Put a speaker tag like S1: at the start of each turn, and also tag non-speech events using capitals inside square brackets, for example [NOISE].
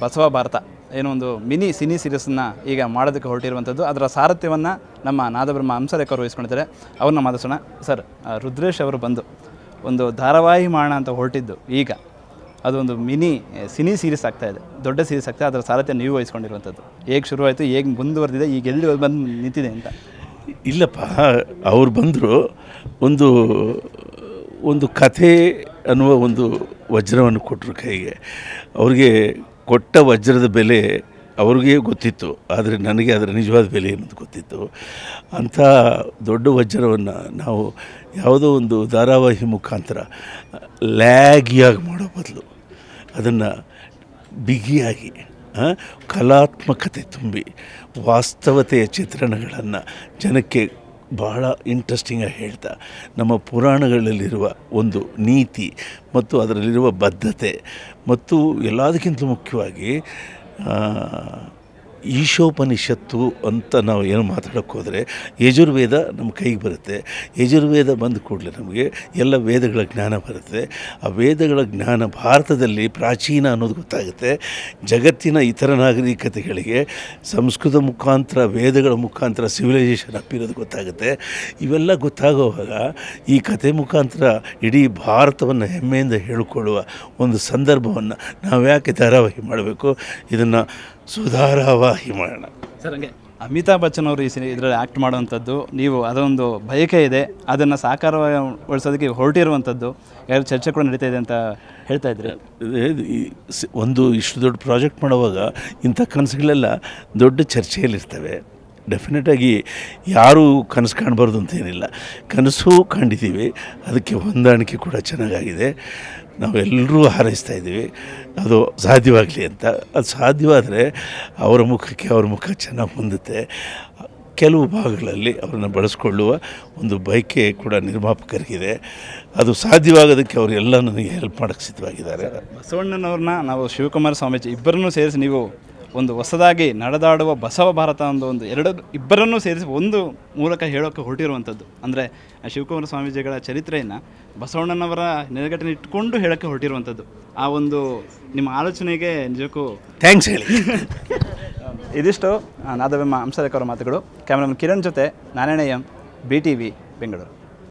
S1: ಬಸವ ಭಾರತ ಏನೋ ಒಂದು mini cine ಸೀರೀಸನ್ನ ಈಗ ಮಾಡೋದಕ್ಕೆ ಹೊರಟಿರುವಂಥದ್ದು ಅದರ ಸಾರಥ್ಯವನ್ನು ನಮ್ಮ ನಾದಬ್ರಹ್ಮ ಹಂಸರೇಖರು ವಹಿಸ್ಕೊಂಡಿದ್ದಾರೆ ಅವ್ರನ್ನ ಮಾತಾಡ್ಸೋಣ ಸರ್ ರುದ್ರೇಶ್ ಅವರು ಬಂದು ಒಂದು ಧಾರಾವಾಹಿ ಮಾಡೋಣ ಅಂತ ಹೊರಟಿದ್ದು ಈಗ ಅದೊಂದು ಮಿನಿ ಸಿನಿ ಸೀರೀಸ್ ಆಗ್ತಾ ಇದೆ ದೊಡ್ಡ ಸೀರೀಸ್ ಆಗ್ತಾ ಅದರ ಸಾರಥ್ಯ ನೀವು ವಹಿಸ್ಕೊಂಡಿರುವಂಥದ್ದು ಹೇಗೆ ಶುರುವಾಯಿತು ಹೇಗೆ ಮುಂದುವರೆದಿದೆ ಈಗ ಎಲ್ಲಿ ಬಂದು ನಿಂತಿದೆ ಅಂತ
S2: ಇಲ್ಲಪ್ಪ ಅವ್ರು ಬಂದರು ಒಂದು ಒಂದು ಕಥೆ ಅನ್ನುವ ಒಂದು ವಜ್ರವನ್ನು ಕೊಟ್ಟರು ಕೈಗೆ ಅವ್ರಿಗೆ ಕೊಟ್ಟ ವಜ್ರದ ಬೆಲೆ ಅವ್ರಿಗೆ ಗೊತ್ತಿತ್ತು ಆದರೆ ನನಗೆ ಅದರ ನಿಜವಾದ ಬೆಲೆ ಏನಂತ ಗೊತ್ತಿತ್ತು ಅಂಥ ದೊಡ್ಡ ವಜ್ರವನ್ನು ನಾವು ಯಾವುದೋ ಒಂದು ಧಾರಾವಾಹಿ ಮುಖಾಂತರ ಲ್ಯಾಗಿಯಾಗಿ ಮಾಡೋ ಬದಲು ಅದನ್ನು ಬಿಗಿಯಾಗಿ ಕಲಾತ್ಮಕತೆ ತುಂಬಿ ವಾಸ್ತವತೆಯ ಚಿತ್ರಣಗಳನ್ನು ಜನಕ್ಕೆ ಬಹಳ ಇಂಟ್ರೆಸ್ಟಿಂಗಾಗಿ ಹೇಳ್ತಾ ನಮ್ಮ ಪುರಾಣಗಳಲ್ಲಿರುವ ಒಂದು ನೀತಿ ಮತ್ತು ಅದರಲ್ಲಿರುವ ಬದ್ಧತೆ ಮತ್ತು ಎಲ್ಲದಕ್ಕಿಂತ ಮುಖ್ಯವಾಗಿ ಈಶೋಪನಿಷತ್ತು ಅಂತ ನಾವು ಏನು ಮಾತಾಡೋಕ್ಕೆ ಹೋದರೆ ಯಜುರ್ವೇದ ನಮ್ಮ ಕೈಗೆ ಬರುತ್ತೆ ಯಜುರ್ವೇದ ಬಂದ ಕೂಡಲೇ ನಮಗೆ ಎಲ್ಲ ವೇದಗಳ ಜ್ಞಾನ ಬರುತ್ತೆ ಆ ವೇದಗಳ ಜ್ಞಾನ ಭಾರತದಲ್ಲಿ ಪ್ರಾಚೀನ ಅನ್ನೋದು ಗೊತ್ತಾಗುತ್ತೆ ಜಗತ್ತಿನ ಇತರ ನಾಗರಿಕತೆಗಳಿಗೆ ಸಂಸ್ಕೃತ ಮುಖಾಂತರ ವೇದಗಳ ಮುಖಾಂತರ ಸಿವಿಲೈಸೇಷನ್ ಅಪ್ಪಿರೋದು ಗೊತ್ತಾಗುತ್ತೆ ಇವೆಲ್ಲ ಗೊತ್ತಾಗುವಾಗ ಈ ಕತೆ ಮುಖಾಂತರ ಇಡೀ ಭಾರತವನ್ನು ಹೆಮ್ಮೆಯಿಂದ ಹೇಳಿಕೊಳ್ಳುವ ಒಂದು ಸಂದರ್ಭವನ್ನು ನಾವು ಯಾಕೆ ಧಾರಾವಾಹಿ ಮಾಡಬೇಕು ಇದನ್ನು ಸುಧಾರಾವಾಹಿ ಮಾಡೋಣ ಸರ್ ಹಂಗೆ ಅಮಿತಾಬ್ ಬಚ್ಚನ್ ಅವರು ಈ ಸಿನಿ ಇದರಲ್ಲಿ ಆ್ಯಕ್ಟ್ ಮಾಡುವಂಥದ್ದು ನೀವು ಅದೊಂದು
S1: ಬಯಕೆ ಇದೆ ಅದನ್ನು ಸಾಕಾರಗೊಳಿಸೋದಕ್ಕೆ ಹೊರಟಿರುವಂಥದ್ದು
S2: ಯಾರು ಚರ್ಚೆ ಕೂಡ ನಡೀತಾ ಇದೆ ಅಂತ ಹೇಳ್ತಾ ಇದ್ರೆ ಒಂದು ಇಷ್ಟು ದೊಡ್ಡ ಪ್ರಾಜೆಕ್ಟ್ ಮಾಡುವಾಗ ಇಂಥ ಕನಸುಗಳೆಲ್ಲ ದೊಡ್ಡ ಚರ್ಚೆಯಲ್ಲಿರ್ತವೆ ಡೆಫಿನೆಟಾಗಿ ಯಾರೂ ಕನಸು ಕಾಣಬಾರ್ದು ಅಂತೇನಿಲ್ಲ ಕನಸು ಕಂಡಿದ್ದೀವಿ ಅದಕ್ಕೆ ಹೊಂದಾಣಿಕೆ ಕೂಡ ಚೆನ್ನಾಗಾಗಿದೆ ನಾವೆಲ್ಲರೂ ಹಾರೈಸ್ತಾ ಇದ್ದೀವಿ ಅದು ಸಾಧ್ಯವಾಗಲಿ ಅಂತ ಅದು ಸಾಧ್ಯವಾದರೆ ಅವರ ಮುಖಕ್ಕೆ ಅವ್ರ ಮುಖ ಚೆನ್ನಾಗಿ ಹೊಂದುತ್ತೆ ಕೆಲವು ಭಾಗಗಳಲ್ಲಿ ಅವರನ್ನು ಬಳಸ್ಕೊಳ್ಳುವ ಒಂದು ಬಯಕೆ ಕೂಡ ನಿರ್ಮಾಪಕರಿಗಿದೆ ಅದು ಸಾಧ್ಯವಾಗೋದಕ್ಕೆ ಅವರೆಲ್ಲ ನನಗೆ ಹೆಲ್ಪ್ ಮಾಡೋಕ್ಕೆ ಸಿದ್ಧವಾಗಿದ್ದಾರೆ ಬಸವಣ್ಣನವ್ರನ್ನ ನಾವು ಶಿವಕುಮಾರ ಸ್ವಾಮೀಜಿ ಇಬ್ಬರನ್ನೂ
S1: ಸೇರಿಸಿ ನೀವು ಒಂದು ಹೊಸದಾಗಿ ನಡೆದಾಡುವ ಬಸವ ಭಾರತ ಅಂದು ಒಂದು ಎರಡು ಇಬ್ಬರನ್ನೂ ಸೇರಿಸಿ ಒಂದು ಮೂಲಕ ಹೇಳೋಕ್ಕೆ ಹೊರಟಿರುವಂಥದ್ದು ಅಂದರೆ ಶಿವಕುಮಾರ ಸ್ವಾಮೀಜಿಗಳ ಚರಿತ್ರೆಯನ್ನು ಬಸವಣ್ಣನವರ ನೆಲೆಗಟ್ಟನ ಇಟ್ಕೊಂಡು ಹೇಳೋಕ್ಕೆ ಹೊರಟಿರುವಂಥದ್ದು ಆ ಒಂದು ನಿಮ್ಮ ಆಲೋಚನೆಗೆ ನಿಜಕ್ಕೂ ಥ್ಯಾಂಕ್ಸ್ ಹೇಳಿ [LAUGHS] ಇದಿಷ್ಟು ನಾದವೆಮ್ಮ ಹಂಸಲೇಖ ಅವರ ಮಾತುಗಳು ಕ್ಯಾಮ್ರಾಮನ್ ಕಿರಣ್ ಜೊತೆ Narayana M B T V Bengaluru